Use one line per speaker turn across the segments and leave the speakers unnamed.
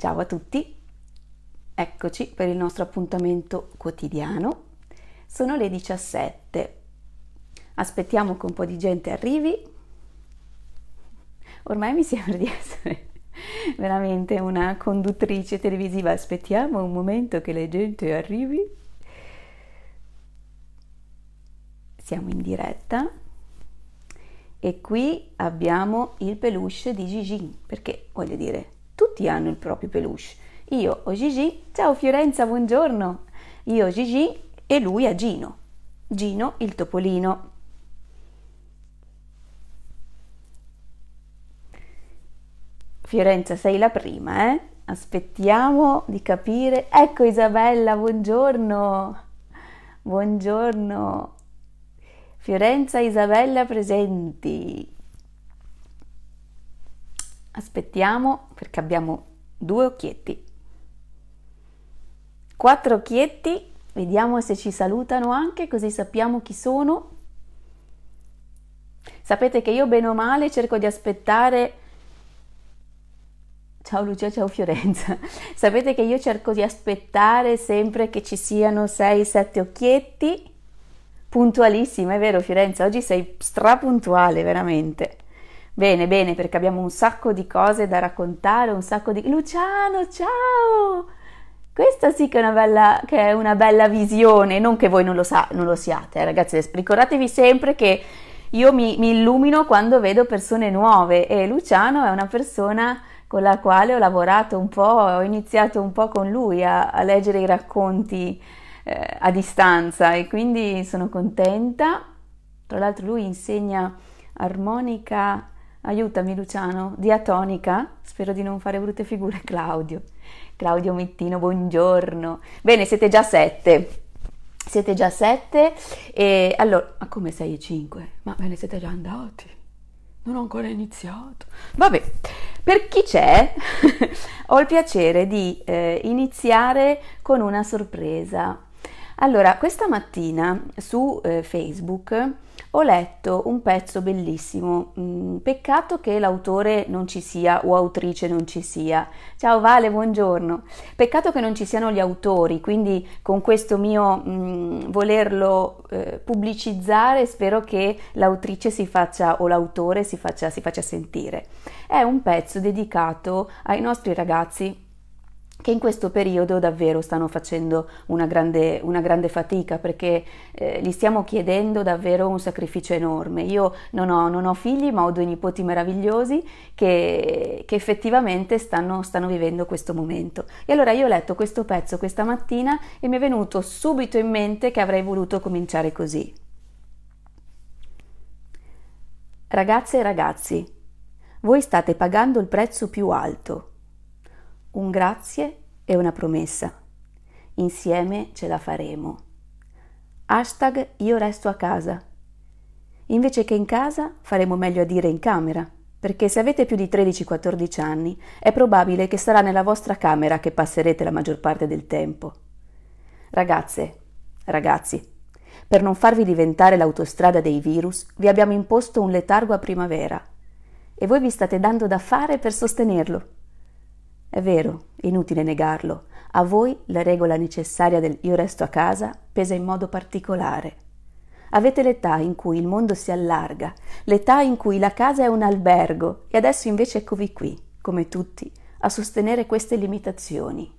Ciao a tutti, eccoci per il nostro appuntamento quotidiano. Sono le 17. Aspettiamo che un po' di gente arrivi. Ormai mi sembra di essere veramente una conduttrice televisiva. Aspettiamo un momento che la gente arrivi. Siamo in diretta e qui abbiamo il peluche di Gigi perché voglio dire tutti hanno il proprio peluche. Io ho Gigi, ciao Fiorenza, buongiorno. Io ho Gigi e lui ha Gino. Gino il topolino. Fiorenza, sei la prima, eh? Aspettiamo di capire. Ecco Isabella, buongiorno. Buongiorno. Fiorenza, Isabella presenti. Aspettiamo perché abbiamo due occhietti. Quattro occhietti, vediamo se ci salutano anche così sappiamo chi sono. Sapete che io bene o male cerco di aspettare Ciao Lucia, ciao Fiorenza. Sapete che io cerco di aspettare sempre che ci siano 6-7 occhietti. Puntualissima, è vero Fiorenza, oggi sei strapuntuale veramente. Bene, bene, perché abbiamo un sacco di cose da raccontare, un sacco di... Luciano, ciao! Questa sì che è una bella, è una bella visione, non che voi non lo, sa, non lo siate, eh, ragazzi, ricordatevi sempre che io mi, mi illumino quando vedo persone nuove e Luciano è una persona con la quale ho lavorato un po', ho iniziato un po' con lui a, a leggere i racconti eh, a distanza e quindi sono contenta. Tra l'altro lui insegna armonica aiutami Luciano, diatonica, spero di non fare brutte figure, Claudio. Claudio Mittino, buongiorno. Bene, siete già sette. Siete già sette e allora, ma come sei e cinque? Ma ve ne siete già andati? Non ho ancora iniziato. Vabbè, per chi c'è, ho il piacere di eh, iniziare con una sorpresa. Allora, questa mattina su eh, Facebook ho letto un pezzo bellissimo, mm, peccato che l'autore non ci sia o autrice non ci sia. Ciao Vale, buongiorno. Peccato che non ci siano gli autori, quindi con questo mio mh, mm, volerlo eh, pubblicizzare spero che l'autrice si faccia o l'autore si faccia, si faccia sentire. È un pezzo dedicato ai nostri ragazzi che in questo periodo davvero stanno facendo una grande, una grande fatica perché eh, gli stiamo chiedendo davvero un sacrificio enorme. Io non ho, non ho figli ma ho due nipoti meravigliosi che, che effettivamente stanno, stanno, vivendo questo momento. E allora io ho letto questo pezzo questa mattina e mi è venuto subito in mente che avrei voluto cominciare così. Ragazze e ragazzi, voi state pagando il prezzo più alto un grazie e una promessa. Insieme ce la faremo. Hashtag io resto a casa. Invece che in casa faremo meglio a dire in camera, perché se avete più di 13-14 anni è probabile che sarà nella vostra camera che passerete la maggior parte del tempo. Ragazze, ragazzi, per non farvi diventare l'autostrada dei virus, vi abbiamo imposto un letargo a primavera e voi vi state dando da fare per sostenerlo. È vero, inutile negarlo, a voi la regola necessaria del io resto a casa pesa in modo particolare. Avete l'età in cui il mondo si allarga, l'età in cui la casa è un albergo e adesso invece eccovi qui, come tutti, a sostenere queste limitazioni.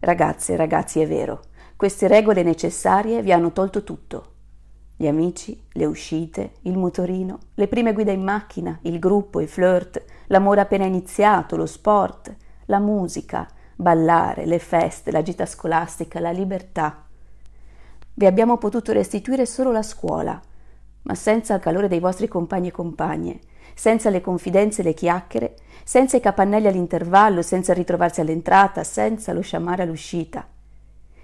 Ragazze, ragazzi, è vero, queste regole necessarie vi hanno tolto tutto, gli amici, le uscite, il motorino, le prime guide in macchina, il gruppo, i flirt, l'amore appena iniziato, lo sport, la musica, ballare, le feste, la gita scolastica, la libertà. Vi abbiamo potuto restituire solo la scuola, ma senza il calore dei vostri compagni e compagne, senza le confidenze e le chiacchiere, senza i capannelli all'intervallo, senza ritrovarsi all'entrata, senza lo sciamare all'uscita.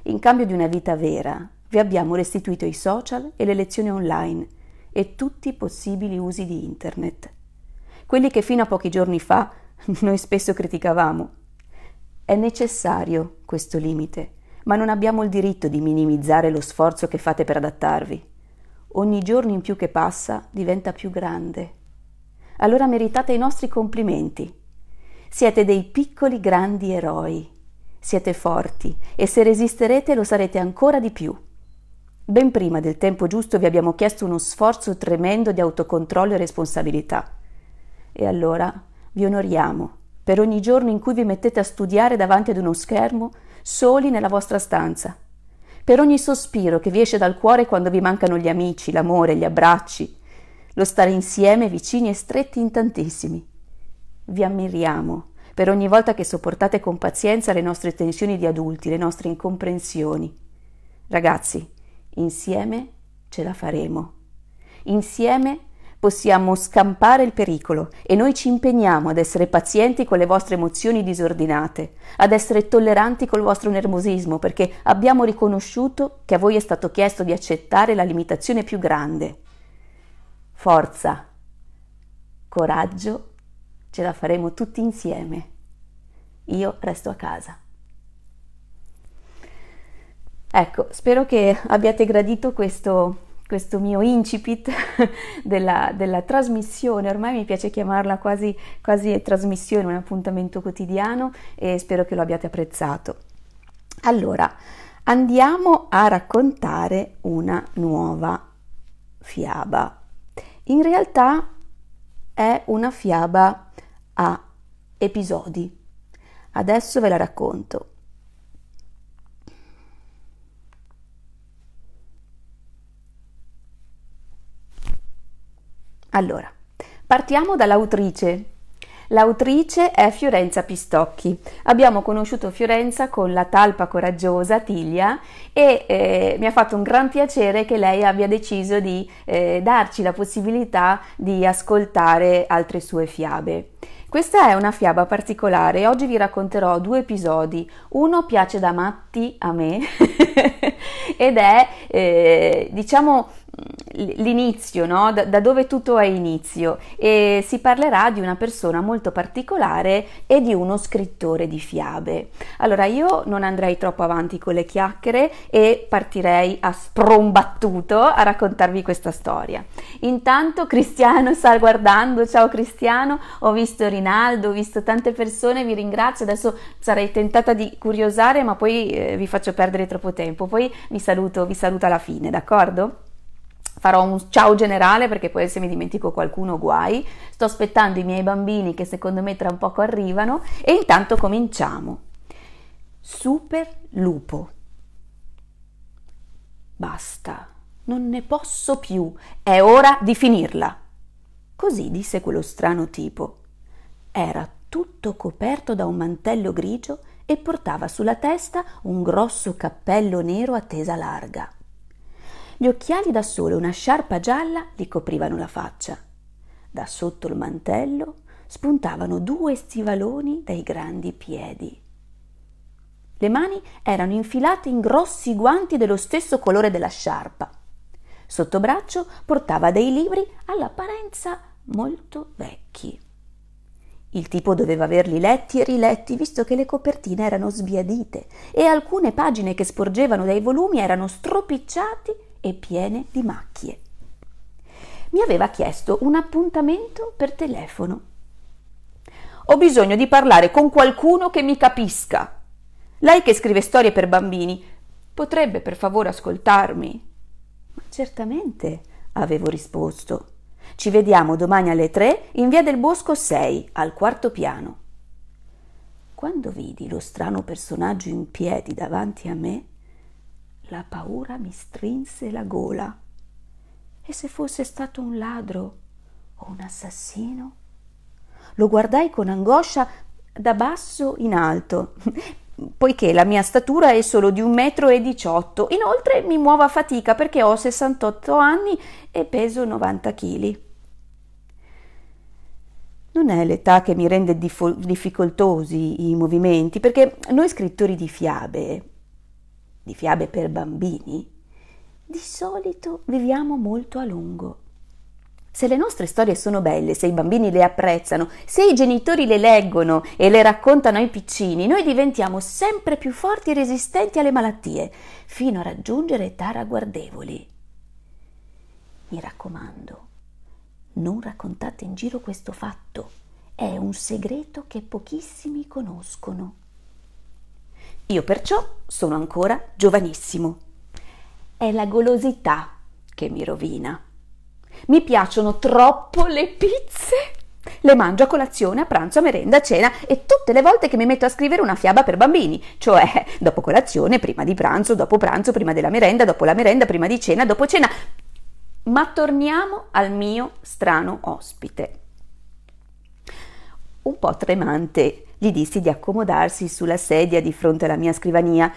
In cambio di una vita vera, vi abbiamo restituito i social e le lezioni online e tutti i possibili usi di Internet. Quelli che fino a pochi giorni fa noi spesso criticavamo. È necessario questo limite, ma non abbiamo il diritto di minimizzare lo sforzo che fate per adattarvi. Ogni giorno in più che passa diventa più grande. Allora meritate i nostri complimenti. Siete dei piccoli grandi eroi. Siete forti e se resisterete lo sarete ancora di più. Ben prima del tempo giusto vi abbiamo chiesto uno sforzo tremendo di autocontrollo e responsabilità. E allora vi onoriamo per ogni giorno in cui vi mettete a studiare davanti ad uno schermo, soli nella vostra stanza. Per ogni sospiro che vi esce dal cuore quando vi mancano gli amici, l'amore, gli abbracci, lo stare insieme vicini e stretti in tantissimi. Vi ammiriamo per ogni volta che sopportate con pazienza le nostre tensioni di adulti, le nostre incomprensioni. Ragazzi, Insieme ce la faremo. Insieme possiamo scampare il pericolo e noi ci impegniamo ad essere pazienti con le vostre emozioni disordinate, ad essere tolleranti col vostro nervosismo perché abbiamo riconosciuto che a voi è stato chiesto di accettare la limitazione più grande. Forza, coraggio, ce la faremo tutti insieme. Io resto a casa. Ecco, spero che abbiate gradito questo, questo mio incipit della, della, trasmissione, ormai mi piace chiamarla quasi, quasi trasmissione, un appuntamento quotidiano e spero che lo abbiate apprezzato. Allora, andiamo a raccontare una nuova fiaba. In realtà è una fiaba a episodi. Adesso ve la racconto. Allora, partiamo dall'autrice. L'autrice è Fiorenza Pistocchi. Abbiamo conosciuto Fiorenza con la talpa coraggiosa Tiglia e eh, mi ha fatto un gran piacere che lei abbia deciso di eh, darci la possibilità di ascoltare altre sue fiabe. Questa è una fiaba particolare oggi vi racconterò due episodi. Uno piace da matti a me ed è eh, diciamo l'inizio, no? da, da, dove tutto ha inizio e si parlerà di una persona molto particolare e di uno scrittore di fiabe. Allora io non andrei troppo avanti con le chiacchiere e partirei a sprombattuto a raccontarvi questa storia. Intanto Cristiano sta guardando, ciao Cristiano, ho visto Rinaldo, ho visto tante persone, vi ringrazio, adesso sarei tentata di curiosare ma poi eh, vi faccio perdere troppo tempo, poi vi saluto, vi saluto alla fine, d'accordo? farò un ciao generale perché poi se mi dimentico qualcuno guai. Sto aspettando i miei bambini che secondo me tra un poco arrivano e intanto cominciamo. Super lupo. Basta, non ne posso più, è ora di finirla. Così disse quello strano tipo. Era tutto coperto da un mantello grigio e portava sulla testa un grosso cappello nero a tesa larga. Gli occhiali da sole e una sciarpa gialla gli coprivano la faccia. Da sotto il mantello spuntavano due stivaloni dai grandi piedi. Le mani erano infilate in grossi guanti dello stesso colore della sciarpa. Sotto braccio portava dei libri all'apparenza molto vecchi. Il tipo doveva averli letti e riletti, visto che le copertine erano sbiadite e alcune pagine che sporgevano dai volumi erano stropicciati e piene di macchie. Mi aveva chiesto un appuntamento per telefono. Ho bisogno di parlare con qualcuno che mi capisca. Lei che scrive storie per bambini, potrebbe per favore ascoltarmi? Ma certamente, avevo risposto. Ci vediamo domani alle tre in via del Bosco 6, al quarto piano. Quando vidi lo strano personaggio in piedi davanti a me, la paura mi strinse la gola. E se fosse stato un ladro o un assassino? Lo guardai con angoscia da basso in alto, poiché la mia statura è solo di un metro e diciotto. Inoltre mi muovo a fatica perché ho 68 anni e peso 90 kg. Non è l'età che mi rende difficoltosi i movimenti, perché noi scrittori di fiabe di fiabe per bambini, di solito viviamo molto a lungo. Se le nostre storie sono belle, se i bambini le apprezzano, se i genitori le leggono e le raccontano ai piccini, noi diventiamo sempre più forti e resistenti alle malattie, fino a raggiungere età ragguardevoli. Mi raccomando, non raccontate in giro questo fatto. È un segreto che pochissimi conoscono. Io perciò sono ancora giovanissimo. È la golosità che mi rovina. Mi piacciono troppo le pizze. Le mangio a colazione, a pranzo, a merenda, a cena e tutte le volte che mi metto a scrivere una fiaba per bambini, cioè dopo colazione, prima di pranzo, dopo pranzo, prima della merenda, dopo la merenda, prima di cena, dopo cena. Ma torniamo al mio strano ospite. Un po' tremante gli dissi di accomodarsi sulla sedia di fronte alla mia scrivania.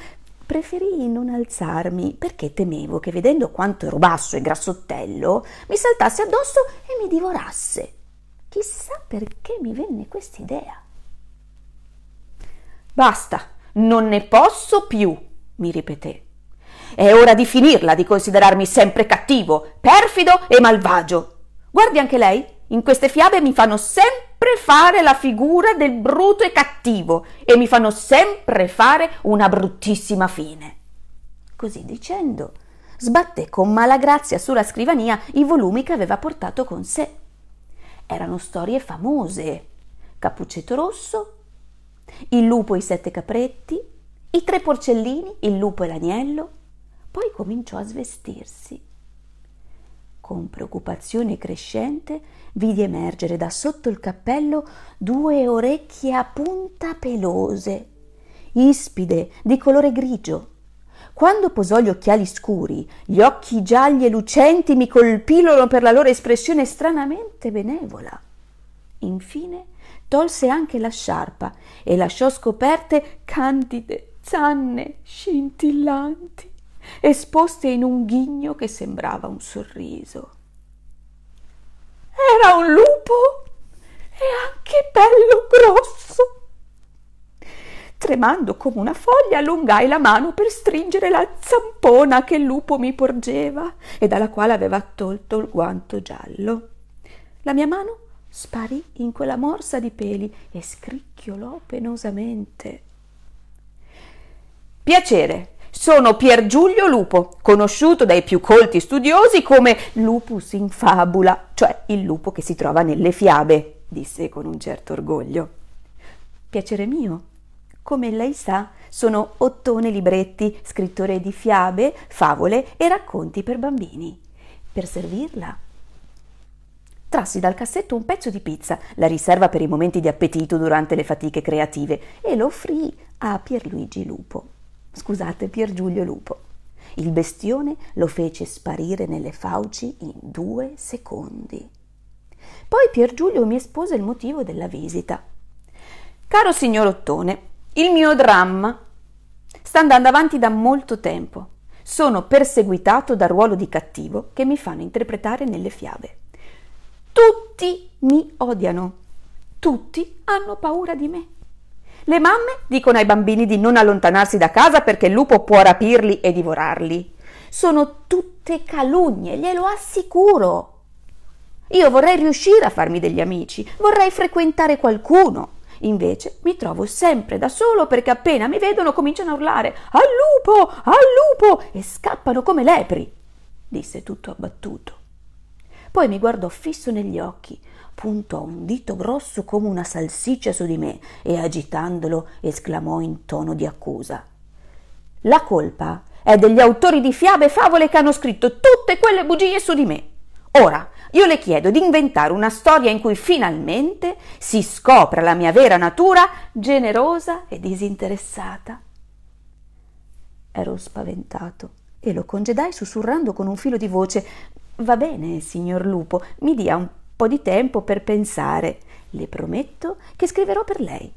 Preferì non alzarmi perché temevo che vedendo quanto ero basso e grassottello mi saltasse addosso e mi divorasse. Chissà perché mi venne questa idea. Basta, non ne posso più, mi ripeté. È ora di finirla di considerarmi sempre cattivo, perfido e malvagio. Guardi anche lei, in queste fiabe mi fanno sempre sempre fare la figura del bruto e cattivo e mi fanno sempre fare una bruttissima fine. Così dicendo, sbatté con malagrazia sulla scrivania i volumi che aveva portato con sé. Erano storie famose. Cappuccetto rosso, il lupo e i sette capretti, i tre porcellini, il lupo e l'agnello. Poi cominciò a svestirsi con preoccupazione crescente, vidi emergere da sotto il cappello due orecchie a punta pelose, ispide, di colore grigio. Quando posò gli occhiali scuri, gli occhi gialli e lucenti mi colpirono per la loro espressione stranamente benevola. Infine tolse anche la sciarpa e lasciò scoperte candide zanne scintillanti esposte in un ghigno che sembrava un sorriso. Era un lupo e anche bello grosso. Tremando come una foglia, allungai la mano per stringere la zampona che il lupo mi porgeva e dalla quale aveva tolto il guanto giallo. La mia mano sparì in quella morsa di peli e scricchiolò penosamente. Piacere, sono Pier Giulio Lupo, conosciuto dai più colti studiosi come lupus in fabula, cioè il lupo che si trova nelle fiabe, disse con un certo orgoglio. Piacere mio, come lei sa, sono Ottone Libretti, scrittore di fiabe, favole e racconti per bambini. Per servirla trassi dal cassetto un pezzo di pizza, la riserva per i momenti di appetito durante le fatiche creative, e lo offrì a Pierluigi Lupo scusate, Pier Giulio Lupo. Il bestione lo fece sparire nelle fauci in due secondi. Poi Pier Giulio mi espose il motivo della visita. Caro signor Ottone, il mio dramma sta andando avanti da molto tempo. Sono perseguitato dal ruolo di cattivo che mi fanno interpretare nelle fiabe. Tutti mi odiano, tutti hanno paura di me. Le mamme dicono ai bambini di non allontanarsi da casa perché il lupo può rapirli e divorarli. Sono tutte calunnie, glielo assicuro. Io vorrei riuscire a farmi degli amici, vorrei frequentare qualcuno. Invece mi trovo sempre da solo perché appena mi vedono cominciano a urlare Al lupo! Al lupo! e scappano come lepri. Disse tutto abbattuto. Poi mi guardò fisso negli occhi, puntò un dito grosso come una salsiccia su di me e agitandolo esclamò in tono di accusa. La colpa è degli autori di fiabe e favole che hanno scritto tutte quelle bugie su di me. Ora, io le chiedo di inventare una storia in cui finalmente si scopra la mia vera natura generosa e disinteressata. Ero spaventato e lo congedai sussurrando con un filo di voce Va bene, signor Lupo, mi dia un po' di tempo per pensare. Le prometto che scriverò per lei.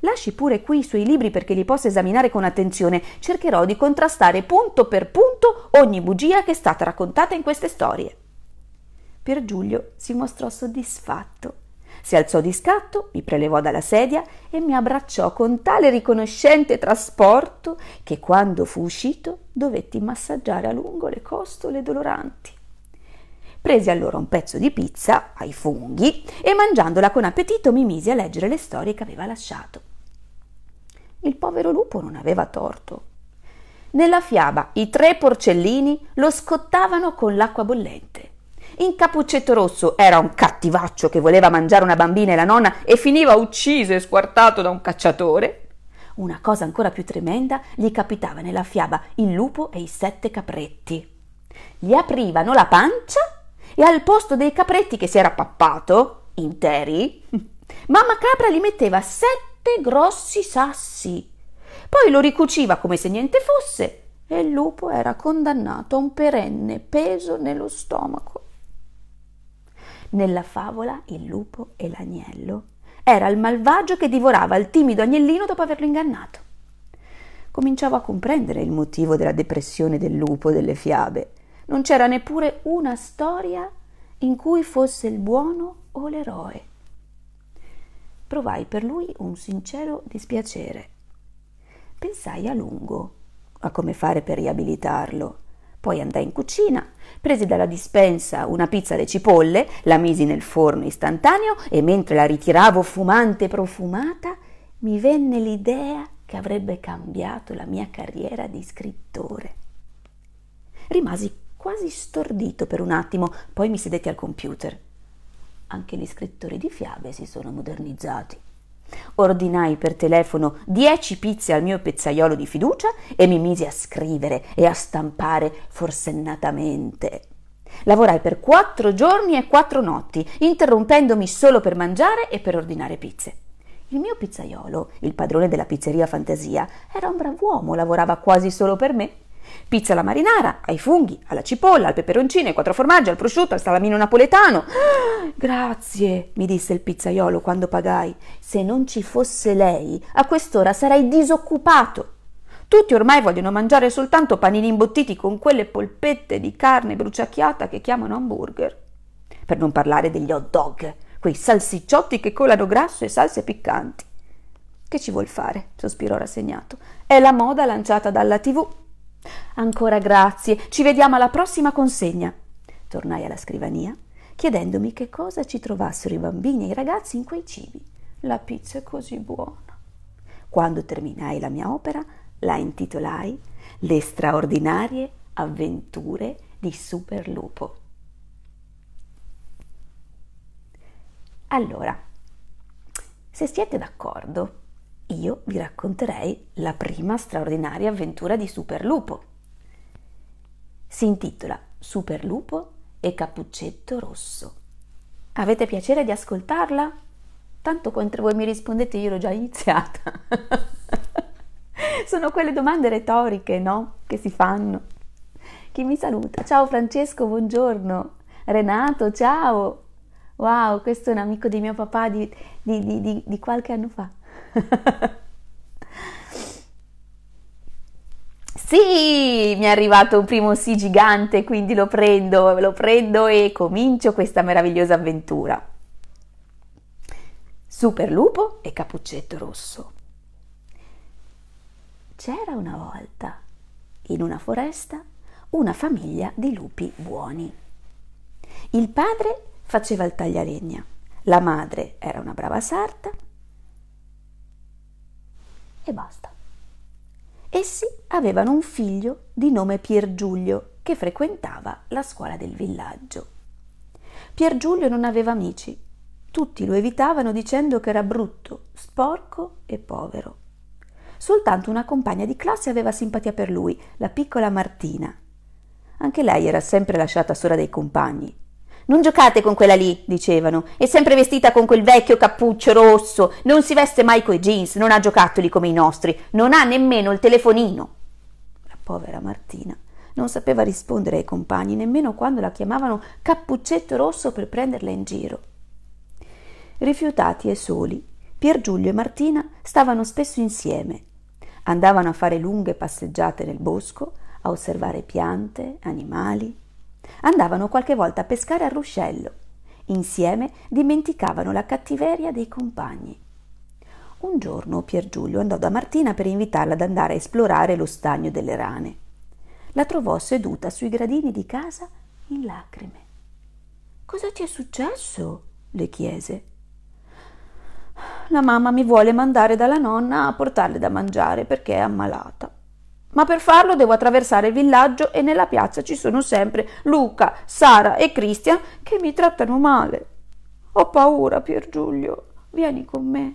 Lasci pure qui i suoi libri perché li possa esaminare con attenzione. Cercherò di contrastare punto per punto ogni bugia che è stata raccontata in queste storie. Per Giulio si mostrò soddisfatto. Si alzò di scatto, mi prelevò dalla sedia e mi abbracciò con tale riconoscente trasporto che quando fu uscito dovetti massaggiare a lungo le costole doloranti. Presi allora un pezzo di pizza ai funghi e mangiandola con appetito mi misi a leggere le storie che aveva lasciato. Il povero lupo non aveva torto. Nella fiaba i tre porcellini lo scottavano con l'acqua bollente. In Cappuccetto Rosso era un cattivaccio che voleva mangiare una bambina e la nonna e finiva ucciso e squartato da un cacciatore. Una cosa ancora più tremenda gli capitava nella fiaba il lupo e i sette capretti. Gli aprivano la pancia e al posto dei capretti che si era pappato, interi, mamma capra li metteva sette grossi sassi. Poi lo ricuciva come se niente fosse e il lupo era condannato a un perenne peso nello stomaco. Nella favola il lupo e l'agnello era il malvagio che divorava il timido agnellino dopo averlo ingannato. Cominciavo a comprendere il motivo della depressione del lupo delle fiabe non c'era neppure una storia in cui fosse il buono o l'eroe. Provai per lui un sincero dispiacere. Pensai a lungo a come fare per riabilitarlo. Poi andai in cucina, presi dalla dispensa una pizza alle cipolle, la misi nel forno istantaneo e mentre la ritiravo fumante e profumata, mi venne l'idea che avrebbe cambiato la mia carriera di scrittore. Rimasi quasi stordito per un attimo, poi mi sedetti al computer. Anche gli scrittori di fiabe si sono modernizzati. Ordinai per telefono dieci pizze al mio pezzaiolo di fiducia e mi misi a scrivere e a stampare forsennatamente. Lavorai per quattro giorni e quattro notti, interrompendomi solo per mangiare e per ordinare pizze. Il mio pizzaiolo, il padrone della pizzeria Fantasia, era un brav'uomo, lavorava quasi solo per me Pizza alla marinara, ai funghi, alla cipolla, al peperoncino, ai quattro formaggi, al prosciutto, al salamino napoletano. grazie, mi disse il pizzaiolo quando pagai. Se non ci fosse lei, a quest'ora sarei disoccupato. Tutti ormai vogliono mangiare soltanto panini imbottiti con quelle polpette di carne bruciacchiata che chiamano hamburger. Per non parlare degli hot dog, quei salsicciotti che colano grasso e salse piccanti. Che ci vuol fare? sospirò rassegnato. È la moda lanciata dalla TV. Ancora grazie, ci vediamo alla prossima consegna. Tornai alla scrivania chiedendomi che cosa ci trovassero i bambini e i ragazzi in quei cibi. La pizza è così buona. Quando terminai la mia opera, la intitolai Le straordinarie avventure di Super Lupo. Allora, se siete d'accordo, io vi racconterei la prima straordinaria avventura di Superlupo. Si intitola Superlupo e Cappuccetto Rosso. Avete piacere di ascoltarla? Tanto quanto voi mi rispondete io l'ho già iniziata. Sono quelle domande retoriche, no? Che si fanno. Chi mi saluta? Ciao Francesco, buongiorno. Renato, ciao. Wow, questo è un amico di mio papà di, di, di, di qualche anno fa. Sì, mi è arrivato un primo sì gigante, quindi lo prendo, lo prendo e comincio questa meravigliosa avventura. Super lupo e cappuccetto rosso. C'era una volta, in una foresta, una famiglia di lupi buoni. Il padre faceva il taglialegna, la madre era una brava sarta e basta. Essi avevano un figlio di nome Pier Giulio che frequentava la scuola del villaggio. Pier Giulio non aveva amici, tutti lo evitavano dicendo che era brutto, sporco e povero. Soltanto una compagna di classe aveva simpatia per lui, la piccola Martina. Anche lei era sempre lasciata sola dai compagni, non giocate con quella lì, dicevano. È sempre vestita con quel vecchio cappuccio rosso, non si veste mai coi jeans, non ha giocattoli come i nostri, non ha nemmeno il telefonino. La povera Martina non sapeva rispondere ai compagni nemmeno quando la chiamavano cappuccetto rosso per prenderla in giro. Rifiutati e soli, Pier Giulio e Martina stavano spesso insieme. Andavano a fare lunghe passeggiate nel bosco, a osservare piante, animali, Andavano qualche volta a pescare al ruscello. Insieme dimenticavano la cattiveria dei compagni. Un giorno Pier Giulio andò da Martina per invitarla ad andare a esplorare lo stagno delle rane. La trovò seduta sui gradini di casa in lacrime. Cosa ti è successo? le chiese. La mamma mi vuole mandare dalla nonna a portarle da mangiare perché è ammalata. Ma per farlo devo attraversare il villaggio e nella piazza ci sono sempre Luca, Sara e Cristian che mi trattano male. Ho paura, Pier Giulio. Vieni con me.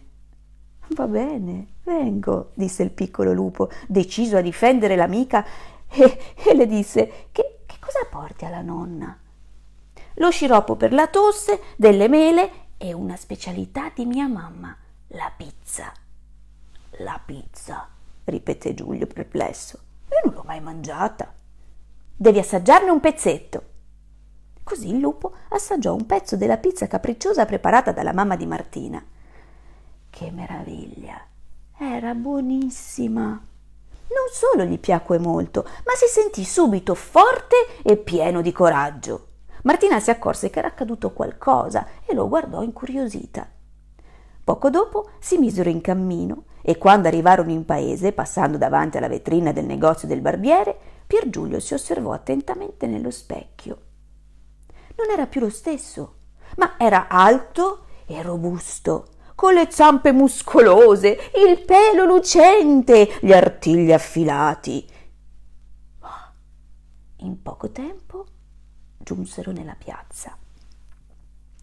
Va bene, vengo, disse il piccolo lupo, deciso a difendere l'amica, e, e le disse: che, che cosa porti alla nonna? Lo sciroppo per la tosse, delle mele e una specialità di mia mamma, la pizza. La pizza ripeté Giulio perplesso. Io non l'ho mai mangiata. Devi assaggiarne un pezzetto. Così il lupo assaggiò un pezzo della pizza capricciosa preparata dalla mamma di Martina. Che meraviglia! Era buonissima! Non solo gli piacque molto, ma si sentì subito forte e pieno di coraggio. Martina si accorse che era accaduto qualcosa e lo guardò incuriosita. Poco dopo si misero in cammino e quando arrivarono in paese, passando davanti alla vetrina del negozio del barbiere, Pier Giulio si osservò attentamente nello specchio. Non era più lo stesso, ma era alto e robusto, con le zampe muscolose, il pelo lucente, gli artigli affilati. In poco tempo giunsero nella piazza.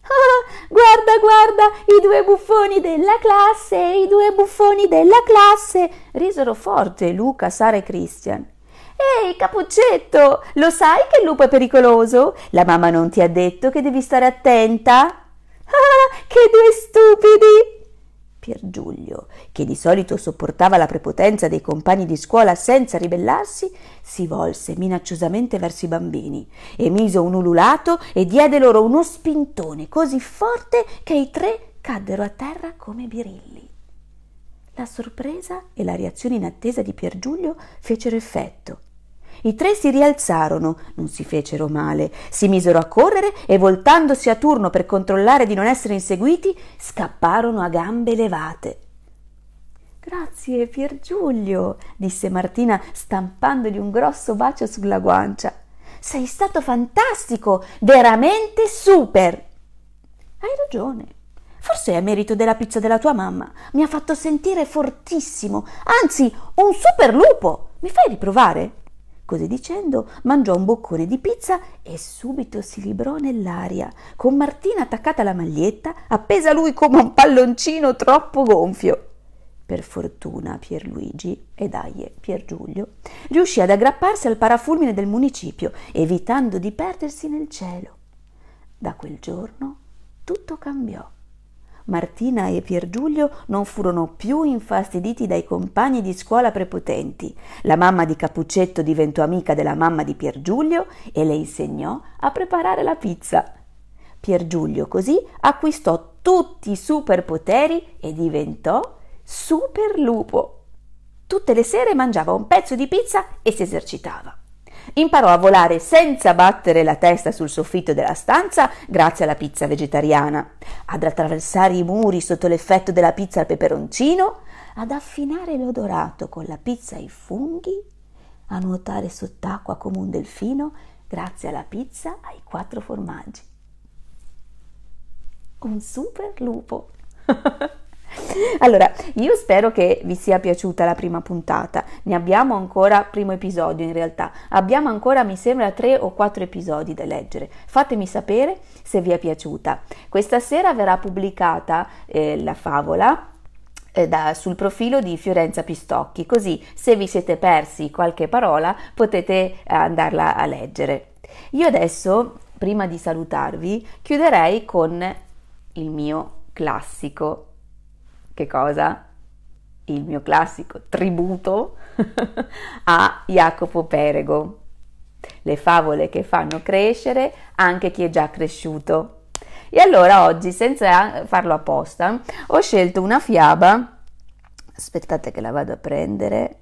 Oh, guarda, guarda, i due buffoni della classe, i due buffoni della classe, risero forte Luca, Sara e Christian. Ehi, Capuccetto, lo sai che il lupo è pericoloso? La mamma non ti ha detto che devi stare attenta? Ah, che due stupidi! Pier Giulio, che di solito sopportava la prepotenza dei compagni di scuola senza ribellarsi, si volse minacciosamente verso i bambini, emise un ululato e diede loro uno spintone così forte che i tre caddero a terra come birilli. La sorpresa e la reazione inattesa di Pier Giulio fecero effetto i tre si rialzarono, non si fecero male, si misero a correre e voltandosi a turno per controllare di non essere inseguiti, scapparono a gambe levate. Grazie, Pier Giulio, disse Martina stampandogli un grosso bacio sulla guancia. Sei stato fantastico, veramente super. Hai ragione. Forse è merito della pizza della tua mamma. Mi ha fatto sentire fortissimo, anzi, un super lupo. Mi fai riprovare? Così dicendo, mangiò un boccone di pizza e subito si librò nell'aria, con Martina attaccata alla maglietta, appesa a lui come un palloncino troppo gonfio. Per fortuna Pierluigi, ed aie Piergiulio, riuscì ad aggrapparsi al parafulmine del municipio, evitando di perdersi nel cielo. Da quel giorno tutto cambiò. Martina e Piergiulio non furono più infastiditi dai compagni di scuola prepotenti. La mamma di Capuccetto diventò amica della mamma di Piergiulio e le insegnò a preparare la pizza. Piergiulio così acquistò tutti i superpoteri e diventò superlupo. Tutte le sere mangiava un pezzo di pizza e si esercitava. Imparò a volare senza battere la testa sul soffitto della stanza grazie alla pizza vegetariana, ad attraversare i muri sotto l'effetto della pizza al peperoncino, ad affinare l'odorato con la pizza ai funghi, a nuotare sott'acqua come un delfino grazie alla pizza ai quattro formaggi. Un super lupo! Allora, io spero che vi sia piaciuta la prima puntata. Ne abbiamo ancora, primo episodio in realtà, abbiamo ancora, mi sembra, tre o quattro episodi da leggere. Fatemi sapere se vi è piaciuta. Questa sera verrà pubblicata eh, la favola eh, da, sul profilo di Fiorenza Pistocchi, così se vi siete persi qualche parola potete eh, andarla a leggere. Io adesso, prima di salutarvi, chiuderei con il mio classico che cosa? Il mio classico tributo a Jacopo Perego. Le favole che fanno crescere anche chi è già cresciuto. E allora oggi, senza farlo apposta, ho scelto una fiaba. Aspettate che la vado a prendere.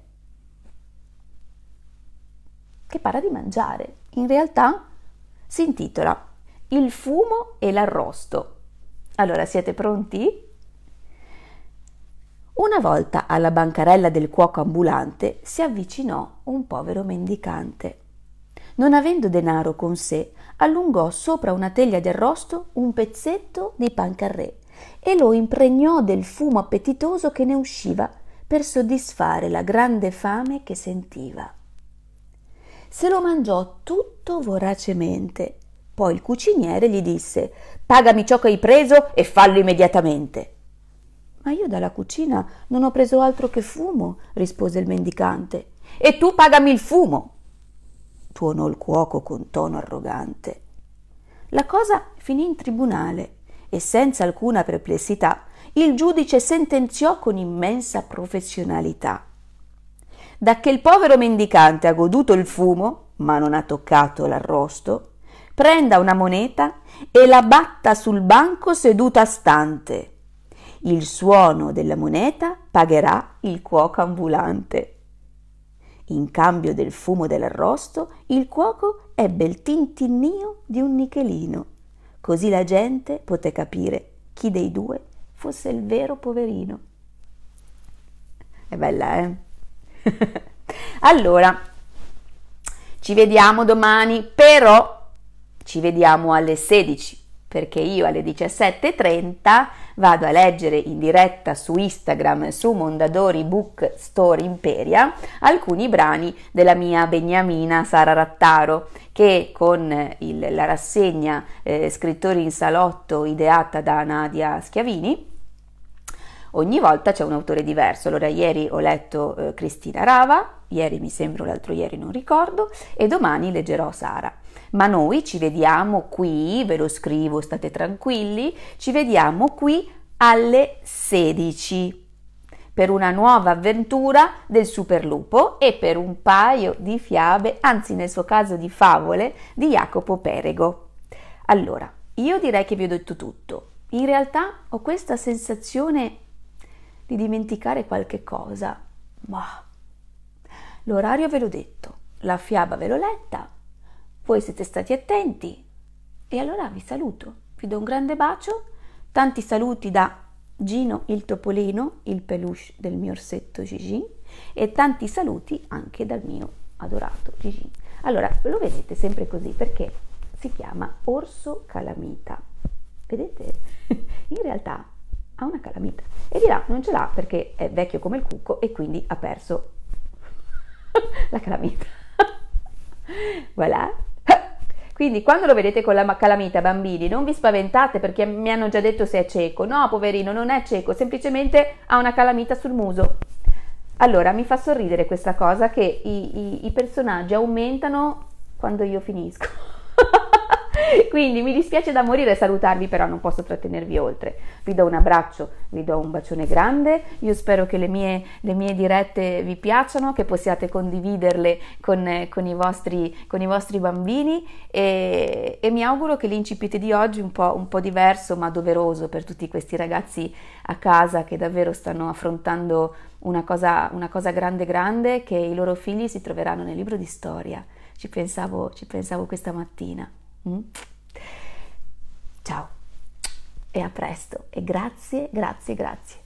Che parla di mangiare. In realtà si intitola Il fumo e l'arrosto. Allora, siete pronti? Una volta alla bancarella del cuoco ambulante si avvicinò un povero mendicante. Non avendo denaro con sé, allungò sopra una teglia di arrosto un pezzetto di pancarré e lo impregnò del fumo appetitoso che ne usciva per soddisfare la grande fame che sentiva. Se lo mangiò tutto voracemente. Poi il cuciniere gli disse: Pagami ciò che hai preso e fallo immediatamente. Ma io dalla cucina non ho preso altro che fumo, rispose il mendicante. E tu pagami il fumo, tuonò il cuoco con tono arrogante. La cosa finì in tribunale e senza alcuna perplessità il giudice sentenziò con immensa professionalità. Da che il povero mendicante ha goduto il fumo, ma non ha toccato l'arrosto, prenda una moneta e la batta sul banco seduta stante il suono della moneta pagherà il cuoco ambulante. In cambio del fumo dell'arrosto, il cuoco ebbe il tintinnio di un nichelino. Così la gente poté capire chi dei due fosse il vero poverino. È bella, eh? allora, ci vediamo domani, però ci vediamo alle 16 perché io alle 17.30 vado a leggere in diretta su Instagram, su Mondadori Book Store Imperia, alcuni brani della mia beniamina Sara Rattaro, che con il, la rassegna eh, Scrittori in salotto ideata da Nadia Schiavini, ogni volta c'è un autore diverso. Allora ieri ho letto eh, Cristina Rava, ieri mi sembra l'altro ieri non ricordo, e domani leggerò Sara ma noi ci vediamo qui, ve lo scrivo, state tranquilli, ci vediamo qui alle 16 per una nuova avventura del superlupo e per un paio di fiabe, anzi nel suo caso di favole, di Jacopo Perego. Allora, io direi che vi ho detto tutto. In realtà ho questa sensazione di dimenticare qualche cosa, ma l'orario ve l'ho detto, la fiaba ve l'ho letta voi siete stati attenti e allora vi saluto, vi do un grande bacio, tanti saluti da Gino il Topolino, il peluche del mio orsetto Gigi e tanti saluti anche dal mio adorato Gigi. Allora, lo vedete sempre così perché si chiama orso calamita. Vedete? In realtà ha una calamita e di là non ce l'ha perché è vecchio come il cucco e quindi ha perso la calamita. voilà, quindi quando lo vedete con la calamita, bambini, non vi spaventate perché mi hanno già detto se è cieco. No, poverino, non è cieco, semplicemente ha una calamita sul muso. Allora, mi fa sorridere questa cosa che i, i, i personaggi aumentano quando io finisco. Quindi mi dispiace da morire salutarvi, però non posso trattenervi oltre. Vi do un abbraccio, vi do un bacione grande. Io spero che le mie, le mie dirette vi piacciono, che possiate condividerle con, con, i, vostri, con i, vostri, bambini e, e mi auguro che l'incipit di oggi, un po', un po' diverso ma doveroso per tutti questi ragazzi a casa che davvero stanno affrontando una cosa, una cosa, grande grande che i loro figli si troveranno nel libro di storia. Ci pensavo, ci pensavo questa mattina. Mm? Ciao e a presto e grazie, grazie, grazie.